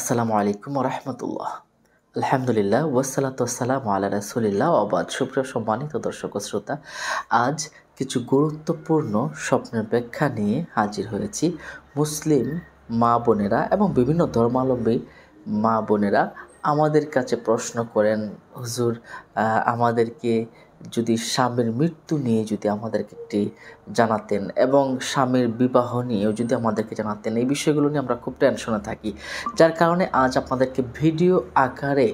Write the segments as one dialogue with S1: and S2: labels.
S1: আসসালামু আলাইকুম রহমতুল্লাহ আলহামদুলিল্লাহ ওয়াসালাত সালাম আল্লাহ রাসুলিল্লাহ অবাদ সুপ্রিয় সম্মানিত দর্শক শ্রোতা আজ কিছু গুরুত্বপূর্ণ স্বপ্নের ব্যাখ্যা নিয়ে হাজির হয়েছি মুসলিম মা বোনেরা এবং বিভিন্ন ধর্মাবলম্বী মা বোনেরা আমাদের কাছে প্রশ্ন করেন হুজুর আমাদেরকে যদি স্বামীর মৃত্যু নিয়ে যদি আমাদেরকে একটি জানাতেন এবং স্বামীর বিবাহ নিয়েও যদি আমাদেরকে জানাতেন এই বিষয়গুলো নিয়ে আমরা খুব টেনশনে থাকি যার কারণে আজ আপনাদেরকে ভিডিও আকারে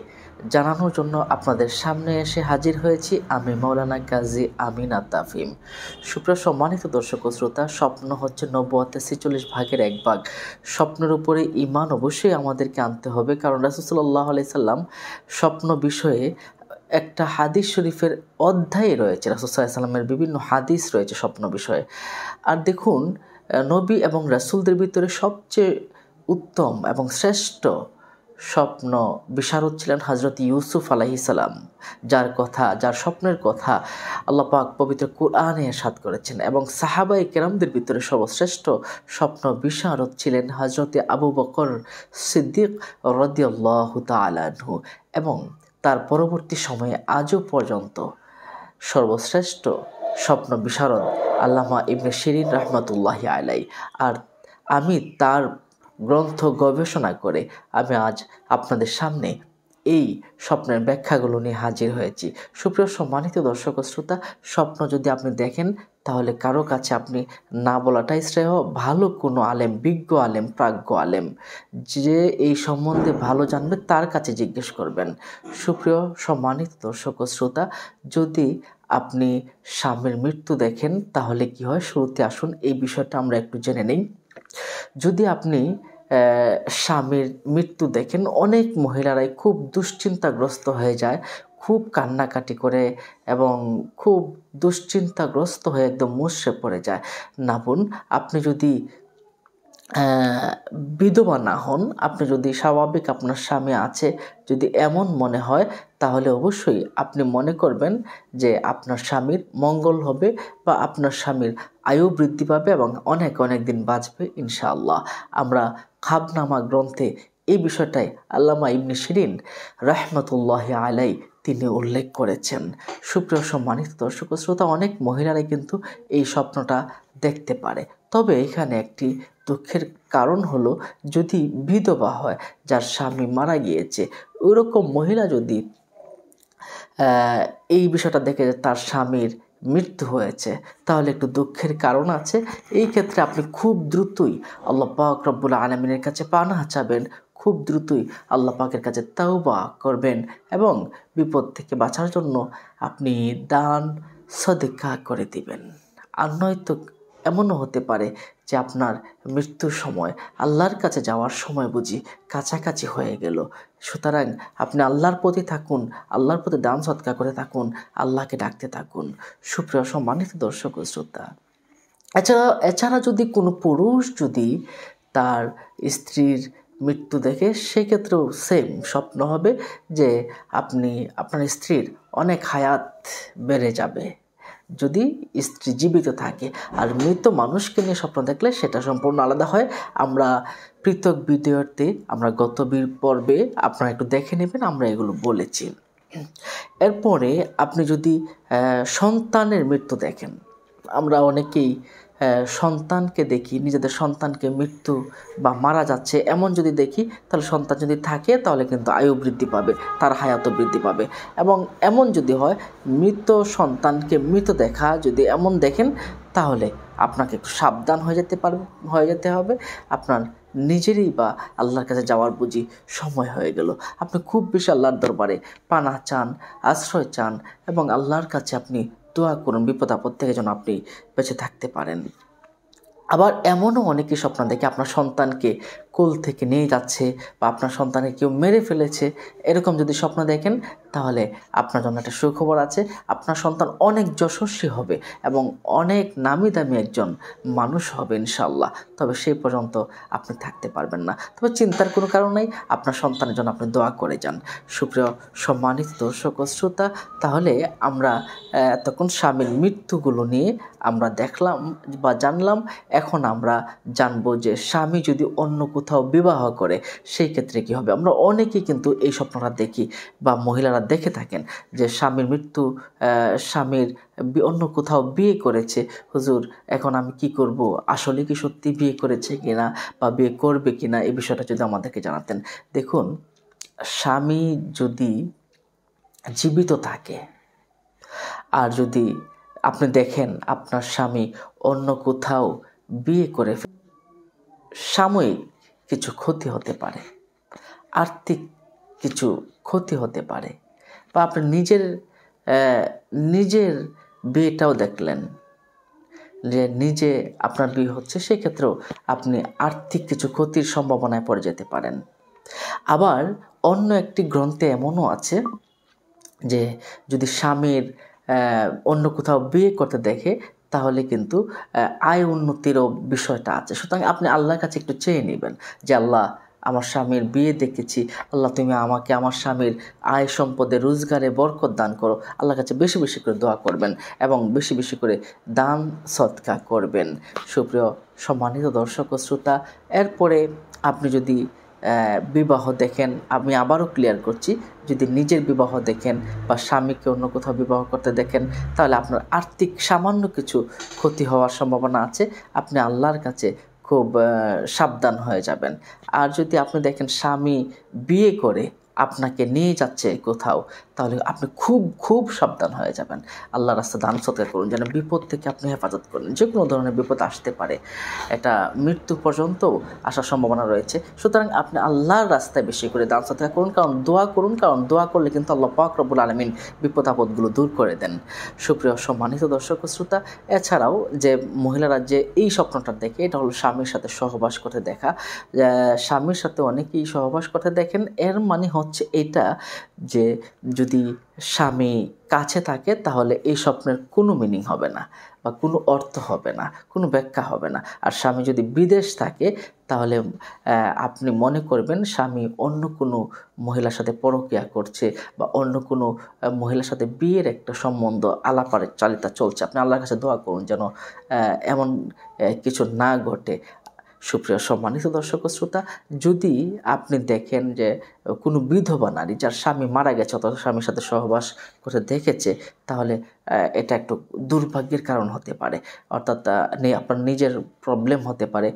S1: জানানোর জন্য আপনাদের সামনে এসে হাজির হয়েছি আমি মৌলানা কাজী আমিনা তাফিম সুপ্রা সম্মানিত দর্শক শ্রোতা স্বপ্ন হচ্ছে নব্বতে ছেচল্লিশ ভাগের এক ভাগ স্বপ্নের উপরে ইমান অবশ্যই আমাদেরকে আনতে হবে কারণ রাসুসল্লাহ আলি সাল্লাম স্বপ্ন বিষয়ে একটা হাদিস শরীফের অধ্যায় রয়েছে রাসুসাল্লামের বিভিন্ন হাদিস রয়েছে স্বপ্ন বিষয়ে আর দেখুন নবী এবং রাসুলদের ভিতরে সবচেয়ে উত্তম এবং শ্রেষ্ঠ স্বপ্ন বিশারদ ছিলেন হজরত ইউসুফ আলাহি সালাম যার কথা যার স্বপ্নের কথা আল্লাপাক পবিত্র কোরআনে সাত করেছেন এবং সাহাবাই কেরামদের ভিতরে সর্বশ্রেষ্ঠ স্বপ্ন বিশারদ ছিলেন হজরত আবু বকর সিদ্দিক রদিউল্লাহ তালু এবং তার পরবর্তী সময়ে আজও পর্যন্ত সর্বশ্রেষ্ঠ স্বপ্ন বিশারদ আল্লামা ইবনে শিরিন রহমতুল্লাহ আলাই আর আমি তার গ্রন্থ গবেষণা করে আমি আজ আপনাদের সামনে এই স্বপ্নের ব্যাখ্যাগুলো নিয়ে হাজির হয়েছি সুপ্রিয় সম্মানিত দর্শক শ্রোতা স্বপ্ন যদি আপনি দেখেন তাহলে কারো কাছে আপনি না বলাটাই শ্রেয় ভালো কোনো আলেম বিজ্ঞ আলেম প্রাজ্ঞ আলেম যে এই সম্বন্ধে ভালো জানবে তার কাছে জিজ্ঞেস করবেন সুপ্রিয় সম্মানিত দর্শক শ্রোতা যদি আপনি স্বামীর মৃত্যু দেখেন তাহলে কি হয় শুরুতে আসুন এই বিষয়টা আমরা একটু জেনে নিই যদি আপনি স্বামীর মৃত্যু দেখেন অনেক মহিলারাই খুব দুশ্চিন্তাগ্রস্ত হয়ে যায় খুব কান্নাকাটি করে এবং খুব দুশ্চিন্তাগ্রস্ত হয়ে একদম মুষড়ে পড়ে যায় না বোন আপনি যদি বিধবা না হন আপনি যদি স্বাভাবিক আপনার স্বামী আছে যদি এমন মনে হয় তাহলে অবশ্যই আপনি মনে করবেন যে আপনার স্বামীর মঙ্গল হবে বা আপনার স্বামীর আয়ু বৃদ্ধি পাবে এবং অনেক অনেক দিন বাঁচবে ইনশাআল্লাহ আমরা খাবনামা গ্রন্থে এই বিষয়টাই আল্লামা ইবনে শিরিন রহমতুল্লাহ আলাই তিনি উল্লেখ করেছেন সুপ্রিয় সম্মানিত দর্শক শ্রোতা অনেক মহিলারাই কিন্তু এই স্বপ্নটা দেখতে পারে তবে এখানে একটি দুঃখের কারণ হলো যদি বিধবা হয় যার স্বামী মারা গিয়েছে ওরকম মহিলা যদি এই বিষয়টা দেখে তার স্বামীর মৃত্যু হয়েছে তাহলে একটু দুঃখের কারণ আছে এই ক্ষেত্রে আপনি খুব দ্রুতই আল্লাহ পাক রব্বুল আলমিনের কাছে পানা চাবেন খুব দ্রুতই আল্লাহ পাকের কাছে বা করবেন এবং বিপদ থেকে বাঁচার জন্য আপনি দান সদেকা করে দিবেন আর নয়তো এমনও হতে পারে যে আপনার মৃত্যুর সময় আল্লাহর কাছে যাওয়ার সময় বুঝি কাছাকাছি হয়ে গেল সুতরাং আপনি আল্লাহর প্রতি থাকুন আল্লাহর প্রতি দান সৎকার করে থাকুন আল্লাহকে ডাকতে থাকুন সুপ্রিয় সম্মানিত দর্শক শ্রোতা এছাড়া এছাড়া যদি কোনো পুরুষ যদি তার স্ত্রীর মৃত্যু দেখে সেক্ষেত্রেও সেম স্বপ্ন হবে যে আপনি আপনার স্ত্রীর অনেক হায়াত বেড়ে যাবে যদি স্ত্রী জীবিত থাকে আর মৃত মানুষকে নিয়ে স্বপ্ন দেখলে সেটা সম্পূর্ণ আলাদা হয় আমরা পৃথক ভিডিওতে আমরা গত পর্বে আপনারা একটু দেখে নেবেন আমরা এগুলো বলেছি এরপরে আপনি যদি সন্তানের মৃত্যু দেখেন আমরা অনেকেই সন্তানকে দেখি নিজেদের সন্তানকে মৃত্যু বা মারা যাচ্ছে এমন যদি দেখি তাহলে সন্তান যদি থাকে তাহলে কিন্তু আয়ু বৃদ্ধি পাবে তার হায়াতও বৃদ্ধি পাবে এবং এমন যদি হয় মৃত সন্তানকে মৃত দেখা যদি এমন দেখেন তাহলে আপনাকে একটু সাবধান হয়ে যেতে পারবে হয়ে যেতে হবে আপনার নিজেরই বা আল্লাহর কাছে যাওয়ার বুঝি সময় হয়ে গেল আপনি খুব বেশি আল্লাহর দরবারে পানা চান আশ্রয় চান এবং আল্লাহর কাছে আপনি দোয়া করুন বিপদ আপদ থেকে যেন আপনি বেঁচে থাকতে পারেন আবার এমনও অনেকে স্বপ্ন দেখে আপনার সন্তানকে কোল থেকে নিয়ে যাচ্ছে বা আপনার সন্তানকে কেউ মেরে ফেলেছে এরকম যদি স্বপ্ন দেখেন তাহলে আপনার জন্য একটা সুখবর আছে আপনার সন্তান অনেক যশস্বী হবে এবং অনেক নামি দামি একজন মানুষ হবে ইনশাল্লাহ তবে সেই পর্যন্ত আপনি থাকতে পারবেন না তবে চিন্তার কোনো কারণ নেই আপনার সন্তানের জন্য আপনি দোয়া করে যান সুপ্রিয় সম্মানিত দর্শক শ্রোতা তাহলে আমরা এতক্ষণ স্বামীর মৃত্যুগুলো নিয়ে আমরা দেখলাম বা জানলাম এখন আমরা জানবো যে স্বামী যদি অন্য কোথাও বিবাহ করে সেই ক্ষেত্রে কি হবে আমরা অনেকেই কিন্তু এই স্বপ্নটা দেখি বা মহিলারা দেখে থাকেন যে স্বামীর মৃত্যু স্বামীর অন্য কোথাও বিয়ে করেছে হুজুর এখন আমি কি করব আসলে কি সত্যি বিয়ে করেছে কিনা বা বিয়ে করবে কিনা এই বিষয়টা যদি আমাদেরকে জানাতেন দেখুন স্বামী যদি জীবিত থাকে আর যদি আপনি দেখেন আপনার স্বামী অন্য কোথাও বিয়ে করে সাময়িক কিছু ক্ষতি হতে পারে আর্থিক কিছু ক্ষতি হতে পারে বা আপনি নিজের নিজের বিয়েটাও দেখলেন যে নিজে আপনার বিয়ে হচ্ছে সেক্ষেত্রেও আপনি আর্থিক কিছু ক্ষতির সম্ভাবনায় পড়ে যেতে পারেন আবার অন্য একটি গ্রন্থে এমনও আছে যে যদি স্বামীর অন্য কোথাও বিয়ে করতে দেখে তাহলে কিন্তু আয় উন্নতিরও বিষয়টা আছে সুতরাং আপনি আল্লাহর কাছে একটু চেয়ে নেবেন যে আল্লাহ আমার স্বামীর বিয়ে দেখেছি আল্লাহ তুমি আমাকে আমার স্বামীর আয় সম্পদে রোজগারে বরকত দান করো আল্লাহর কাছে বেশি বেশি করে দোয়া করবেন এবং বেশি বেশি করে দান সৎকা করবেন সুপ্রিয় সম্মানিত দর্শক ও শ্রোতা এরপরে আপনি যদি বিবাহ দেখেন আমি আবারও ক্লিয়ার করছি যদি নিজের বিবাহ দেখেন বা স্বামীকে অন্য কোথাও বিবাহ করতে দেখেন তাহলে আপনার আর্থিক সামান্য কিছু ক্ষতি হওয়ার সম্ভাবনা আছে আপনি আল্লাহর কাছে খুব সাবধান হয়ে যাবেন আর যদি আপনি দেখেন স্বামী বিয়ে করে আপনাকে নিয়ে যাচ্ছে কোথাও তাহলে আপনি খুব খুব সাবধান হয়ে যাবেন আল্লাহ রাস্তা দান সৎকার করুন যেন বিপদ থেকে আপনি হেফাজত করেন যে কোনো ধরনের বিপদ আসতে পারে এটা মৃত্যু পর্যন্ত আসার সম্ভাবনা রয়েছে সুতরাং আপনি আল্লাহর রাস্তায় বেশি করে দান সৎকার করুন কারণ দোয়া করুন কারণ দোয়া করলে কিন্তু আল্লাহ পাক রব্বুল আলমিন বিপদ আপদগুলো দূর করে দেন সুপ্রিয় সম্মানিত দর্শক শ্রোতা এছাড়াও যে মহিলারা যে এই স্বপ্নটা দেখে এটা হলো স্বামীর সাথে সহবাস করতে দেখা স্বামীর সাথে অনেকেই সহবাস করতে দেখেন এর মানে হচ্ছে এটা যে যদি স্বামী কাছে থাকে তাহলে এই স্বপ্নের কোনো মিনিং হবে না বা কোনো অর্থ হবে না কোনো ব্যাখ্যা হবে না আর স্বামী যদি বিদেশ থাকে তাহলে আপনি মনে করবেন স্বামী অন্য কোনো মহিলার সাথে পরকিয়া করছে বা অন্য কোনো মহিলার সাথে বিয়ের একটা সম্বন্ধ আলাপারে চালিতা চলছে আপনি আল্লাহর কাছে দোয়া করুন যেন এমন কিছু না ঘটে সুপ্রিয় সম্মানিত দর্শক শ্রোতা যদি আপনি দেখেন যে কোনো বিধবা নারী যার স্বামী মারা গেছে অথবা স্বামীর সাথে সহবাস করে দেখেছে তাহলে এটা একটু দুর্ভাগ্যের কারণ হতে পারে অর্থাৎ আপনার নিজের প্রবলেম হতে পারে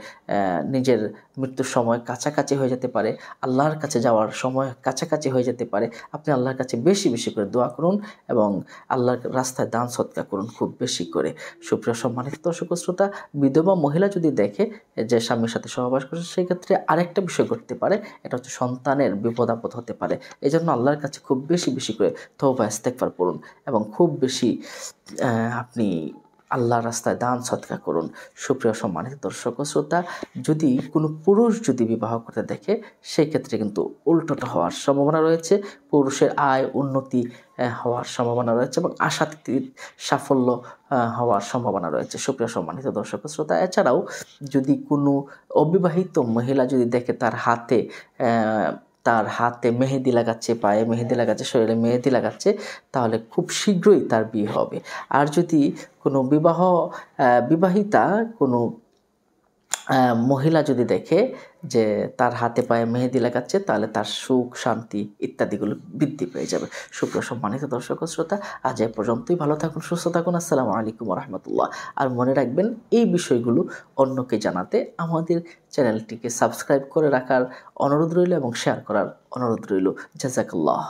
S1: নিজের মৃত্যুর সময় কাছাকাছি হয়ে যেতে পারে আল্লাহর কাছে যাওয়ার সময় কাছাকাছি হয়ে যেতে পারে আপনি আল্লাহর কাছে বেশি বেশি করে দোয়া করুন এবং আল্লাহর রাস্তায় দান সৎকার করুন খুব বেশি করে সুপ্রিয় সম্মানিত দর্শক শ্রোতা বিধবা মহিলা যদি দেখে যে স্বামীর সাথে সহবাস করছে সেক্ষেত্রে আরেকটা বিষয় ঘটতে পারে এটা হচ্ছে সন্তানের বিপদ আপদ হতে পারে এই জন্য আল্লাহর কাছে খুব বেশি বেশি করে তৌবা ইস্তেকবার করুন এবং খুব বেশি আপনি আল্লাহর রাস্তায় দান সৎকার করুন সুপ্রিয় সম্মানিত দর্শক শ্রোতা যদি কোনো পুরুষ যদি বিবাহ করতে দেখে সেই ক্ষেত্রে কিন্তু উল্টোটা হওয়ার সম্ভাবনা রয়েছে পুরুষের আয় উন্নতি হওয়ার সম্ভাবনা রয়েছে এবং আশাতীত সাফল্য হওয়ার সম্ভাবনা রয়েছে সুপ্রিয় সম্মানিত দর্শক শ্রোতা এছাড়াও যদি কোনো অবিবাহিত মহিলা যদি দেখে তার হাতে তার হাতে মেহেদি লাগাচ্ছে পায়ে মেহেদি লাগাচ্ছে শরীরে মেহেদি লাগাচ্ছে তাহলে খুব শীঘ্রই তার বিয়ে হবে আর যদি কোনো বিবাহ বিবাহিতা কোনো মহিলা যদি দেখে যে তার হাতে পায়ে মেহেদি লাগাচ্ছে তাহলে তার সুখ শান্তি ইত্যাদিগুলো বৃদ্ধি পেয়ে যাবে সুপ্র সম্মানিত দর্শক শ্রোতা আজ এ পর্যন্তই ভালো থাকুন সুস্থ থাকুন আসসালামু আলাইকুম রহমতুল্লাহ আর মনে রাখবেন এই বিষয়গুলো অন্যকে জানাতে আমাদের চ্যানেলটিকে সাবস্ক্রাইব করে রাখার অনুরোধ রইল এবং শেয়ার করার অনুরোধ রইল জাজাকাল্লাহ